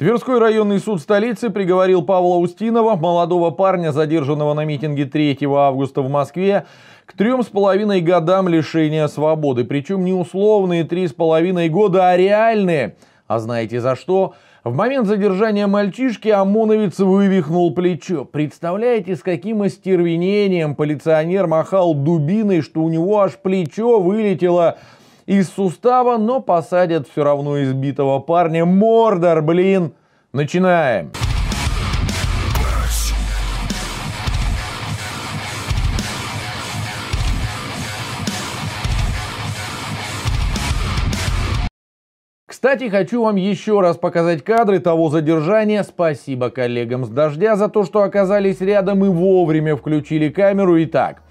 Тверской районный суд столицы приговорил Павла Устинова, молодого парня, задержанного на митинге 3 августа в Москве, к трем с половиной годам лишения свободы. Причем не условные три с половиной года, а реальные. А знаете за что? В момент задержания мальчишки ОМОНовец вывихнул плечо. Представляете, с каким остервенением полиционер махал дубиной, что у него аж плечо вылетело из сустава, но посадят все равно избитого парня. Мордор, блин! Начинаем! Кстати, хочу вам еще раз показать кадры того задержания. Спасибо коллегам с дождя за то, что оказались рядом и вовремя включили камеру. Итак,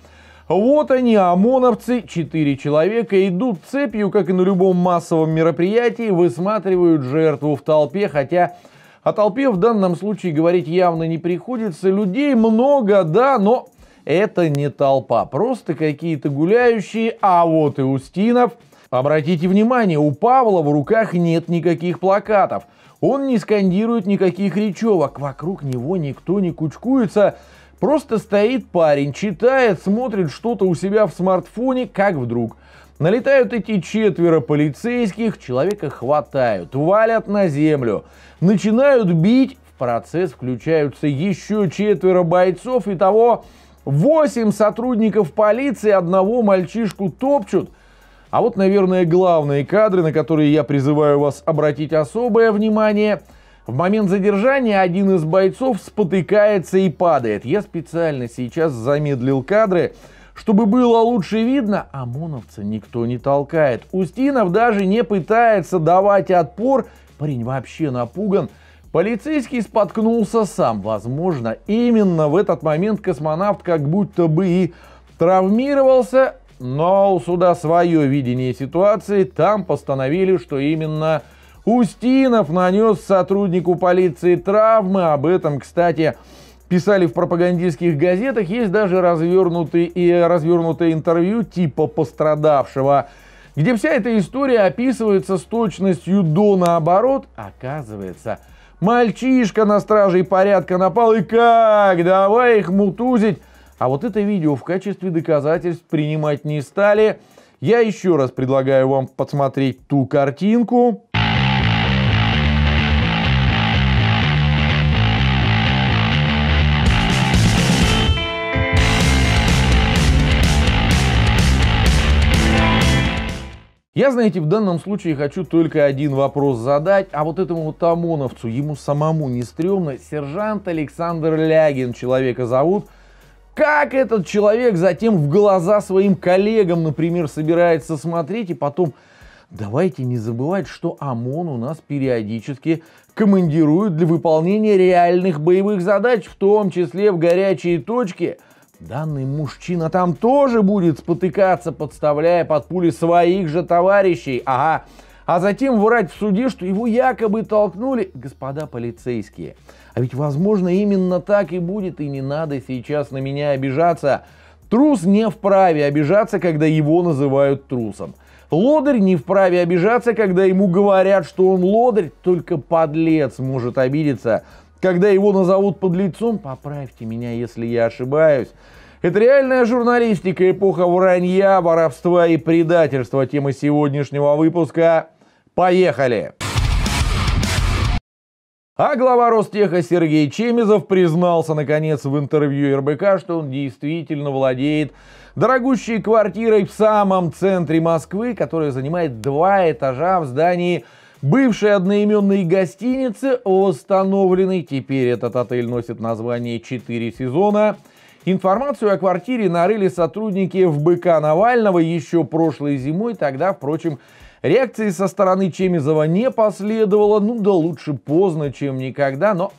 вот они, ОМОНовцы, четыре человека, идут цепью, как и на любом массовом мероприятии, высматривают жертву в толпе, хотя о толпе в данном случае говорить явно не приходится. Людей много, да, но это не толпа, просто какие-то гуляющие, а вот и Устинов. Обратите внимание, у Павла в руках нет никаких плакатов. Он не скандирует никаких речевок, вокруг него никто не кучкуется, Просто стоит парень, читает, смотрит что-то у себя в смартфоне, как вдруг. Налетают эти четверо полицейских, человека хватают, валят на землю, начинают бить, в процесс включаются еще четверо бойцов, и того восемь сотрудников полиции одного мальчишку топчут. А вот, наверное, главные кадры, на которые я призываю вас обратить особое внимание – в момент задержания один из бойцов спотыкается и падает. Я специально сейчас замедлил кадры, чтобы было лучше видно, ОМОНовца никто не толкает. Устинов даже не пытается давать отпор. Парень вообще напуган. Полицейский споткнулся сам. Возможно, именно в этот момент космонавт как будто бы и травмировался. Но у суда свое видение ситуации. Там постановили, что именно Устинов нанес сотруднику полиции травмы. Об этом, кстати, писали в пропагандистских газетах. Есть даже развернутые, и развернутое интервью типа пострадавшего, где вся эта история описывается с точностью до наоборот. Оказывается, мальчишка на страже и порядка напал, и как, давай их мутузить. А вот это видео в качестве доказательств принимать не стали. Я еще раз предлагаю вам посмотреть ту картинку. Я, знаете, в данном случае хочу только один вопрос задать, а вот этому вот ОМОНовцу, ему самому не стрёмно, сержант Александр Лягин человека зовут, как этот человек затем в глаза своим коллегам, например, собирается смотреть и потом... Давайте не забывать, что ОМОН у нас периодически командирует для выполнения реальных боевых задач, в том числе в горячие точки – Данный мужчина там тоже будет спотыкаться, подставляя под пули своих же товарищей. Ага. А затем врать в суде, что его якобы толкнули. Господа полицейские, а ведь возможно именно так и будет, и не надо сейчас на меня обижаться. Трус не вправе обижаться, когда его называют трусом. Лодырь не вправе обижаться, когда ему говорят, что он лодырь, только подлец может обидеться когда его назовут под лицом, поправьте меня, если я ошибаюсь. Это реальная журналистика, эпоха вранья, воровства и предательства. Тема сегодняшнего выпуска. Поехали! А глава Ростеха Сергей Чемизов признался наконец в интервью РБК, что он действительно владеет дорогущей квартирой в самом центре Москвы, которая занимает два этажа в здании бывшей одноименной гостиницы, восстановленной, теперь этот отель носит название «Четыре сезона», Информацию о квартире нарыли сотрудники ФБК Навального еще прошлой зимой, тогда, впрочем, реакции со стороны Чемизова не последовало, ну да лучше поздно, чем никогда, но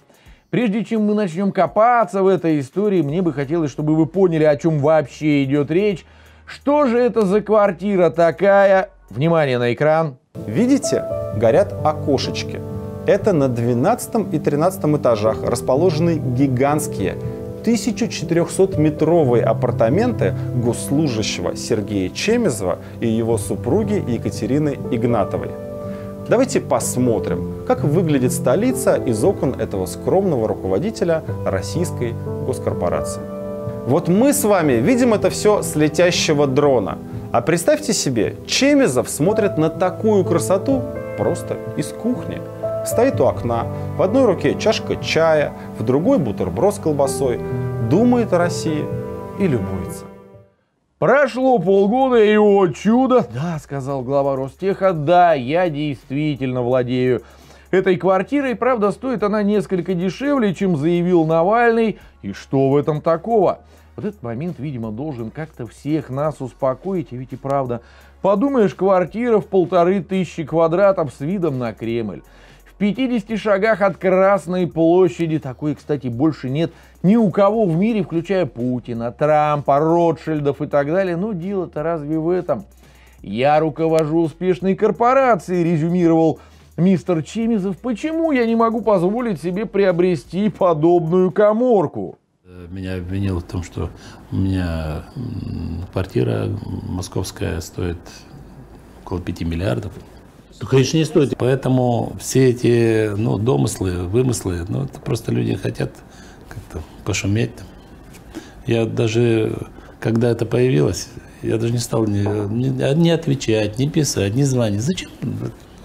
Прежде чем мы начнем копаться в этой истории, мне бы хотелось, чтобы вы поняли, о чем вообще идет речь. Что же это за квартира такая? Внимание на экран. Видите, горят окошечки. Это на 12 и 13 этажах расположены гигантские 1400-метровые апартаменты госслужащего Сергея Чемезова и его супруги Екатерины Игнатовой. Давайте посмотрим, как выглядит столица из окон этого скромного руководителя российской госкорпорации. Вот мы с вами видим это все с летящего дрона – а представьте себе, Чемезов смотрит на такую красоту просто из кухни. Стоит у окна, в одной руке чашка чая, в другой бутерброд с колбасой. Думает о России и любуется. Прошло полгода, и, о чудо, да, сказал глава Ростеха, да, я действительно владею этой квартирой. Правда, стоит она несколько дешевле, чем заявил Навальный. И что в этом такого? Вот этот момент, видимо, должен как-то всех нас успокоить, и ведь и правда. Подумаешь, квартира в полторы тысячи квадратов с видом на Кремль. в 50 шагах от Красной площади. Такой, кстати, больше нет ни у кого в мире, включая Путина, Трампа, Ротшильдов и так далее. Но дело-то разве в этом? Я руковожу успешной корпорацией, резюмировал мистер Чемизов. Почему я не могу позволить себе приобрести подобную коморку? Меня обвинил в том, что у меня квартира московская стоит около 5 миллиардов. Ну, конечно, не стоит. Поэтому все эти ну, домыслы, вымыслы, ну, это просто люди хотят как-то пошуметь. Я даже, когда это появилось, я даже не стал ни, ни, ни отвечать, ни писать, ни звонить. Зачем?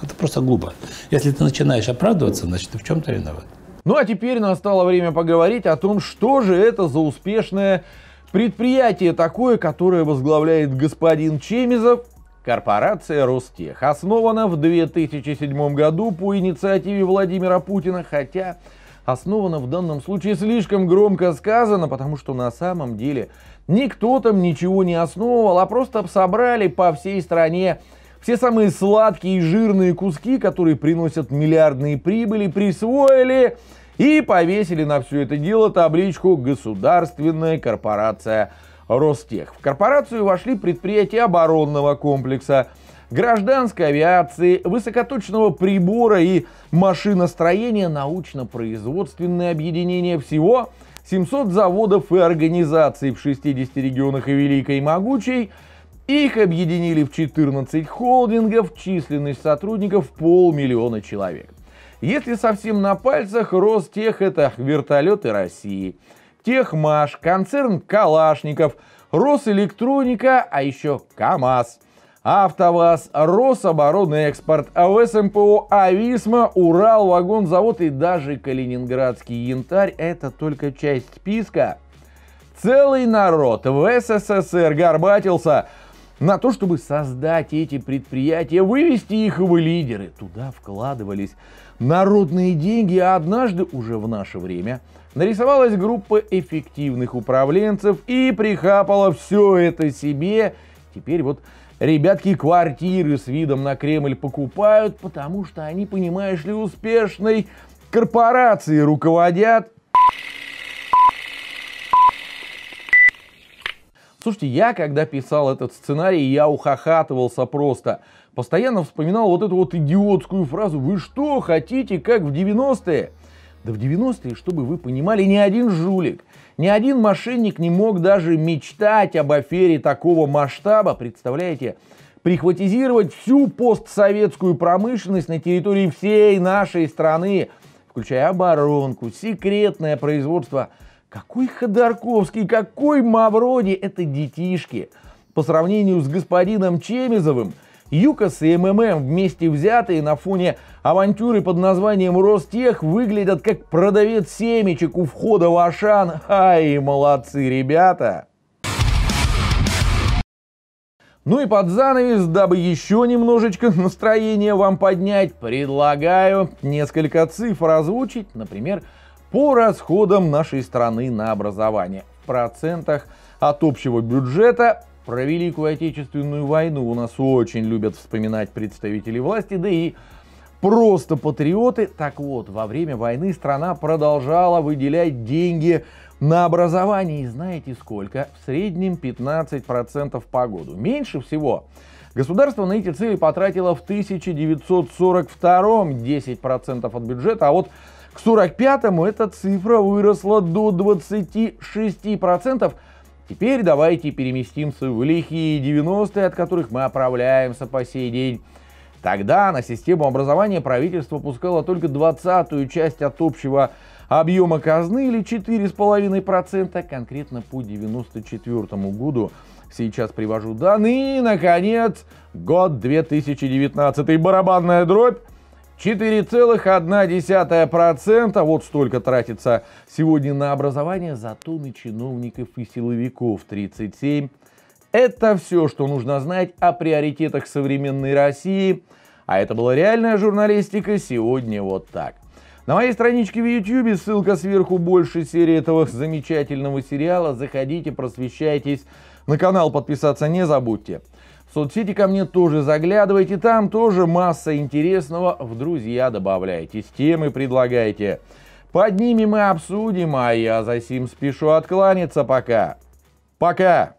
Это просто глупо. Если ты начинаешь оправдываться, значит, ты в чем-то виноват. Ну а теперь настало время поговорить о том, что же это за успешное предприятие такое, которое возглавляет господин Чемизов, Корпорация Ростех основана в 2007 году по инициативе Владимира Путина, хотя основана в данном случае слишком громко сказано, потому что на самом деле никто там ничего не основывал, а просто собрали по всей стране все самые сладкие и жирные куски, которые приносят миллиардные прибыли, присвоили и повесили на все это дело табличку «Государственная корпорация Ростех». В корпорацию вошли предприятия оборонного комплекса, гражданской авиации, высокоточного прибора и машиностроения, научно-производственное объединение всего 700 заводов и организаций в 60 регионах и Великой и Могучей – их объединили в 14 холдингов, численность сотрудников полмиллиона человек. Если совсем на пальцах, Ростех — это вертолеты России, Техмаш, концерн Калашников, Росэлектроника, а еще КАМАЗ, АвтоВАЗ, Рособоронэкспорт, ОСМПО, АВИСМА, Урал, Вагонзавод и даже Калининградский янтарь — это только часть списка. Целый народ в СССР горбатился — на то, чтобы создать эти предприятия, вывести их в лидеры. Туда вкладывались народные деньги, а однажды уже в наше время нарисовалась группа эффективных управленцев и прихапала все это себе. Теперь вот ребятки квартиры с видом на Кремль покупают, потому что они, понимаешь ли, успешной корпорации руководят Слушайте, я когда писал этот сценарий, я ухахатывался просто. Постоянно вспоминал вот эту вот идиотскую фразу «Вы что хотите, как в 90-е?» Да в 90-е, чтобы вы понимали, ни один жулик, ни один мошенник не мог даже мечтать об афере такого масштаба, представляете? Прихватизировать всю постсоветскую промышленность на территории всей нашей страны, включая оборонку, секретное производство – какой Ходорковский, какой Мавроди, это детишки. По сравнению с господином Чемизовым, ЮКОС и МММ вместе взятые на фоне авантюры под названием Ростех выглядят как продавец семечек у входа в Ашан. Ай, молодцы ребята! Ну и под занавес, дабы еще немножечко настроение вам поднять, предлагаю несколько цифр озвучить, например, по расходам нашей страны на образование в процентах от общего бюджета. Про Великую Отечественную войну у нас очень любят вспоминать представители власти, да и просто патриоты. Так вот, во время войны страна продолжала выделять деньги на образование. И знаете сколько? В среднем 15% по году. Меньше всего Государство на эти цели потратило в 1942 10% от бюджета, а вот к 45-му эта цифра выросла до 26%. Теперь давайте переместимся в лихие 90-е, от которых мы оправляемся по сей день. Тогда на систему образования правительство пускало только 20-ю часть от общего объема казны или 4,5%, конкретно по 94-му году. Сейчас привожу данные. И, наконец, год 2019. Барабанная дробь. 4,1% вот столько тратится сегодня на образование, зато на чиновников и силовиков 37. Это все, что нужно знать о приоритетах современной России. А это была реальная журналистика сегодня вот так. На моей страничке в YouTube ссылка сверху больше серии этого замечательного сериала. Заходите, просвещайтесь. На канал подписаться не забудьте соцсети ко мне тоже заглядывайте, там тоже масса интересного. В друзья добавляйте, темы предлагайте. Поднимем ними мы обсудим, а я за сим спешу откланяться пока. Пока!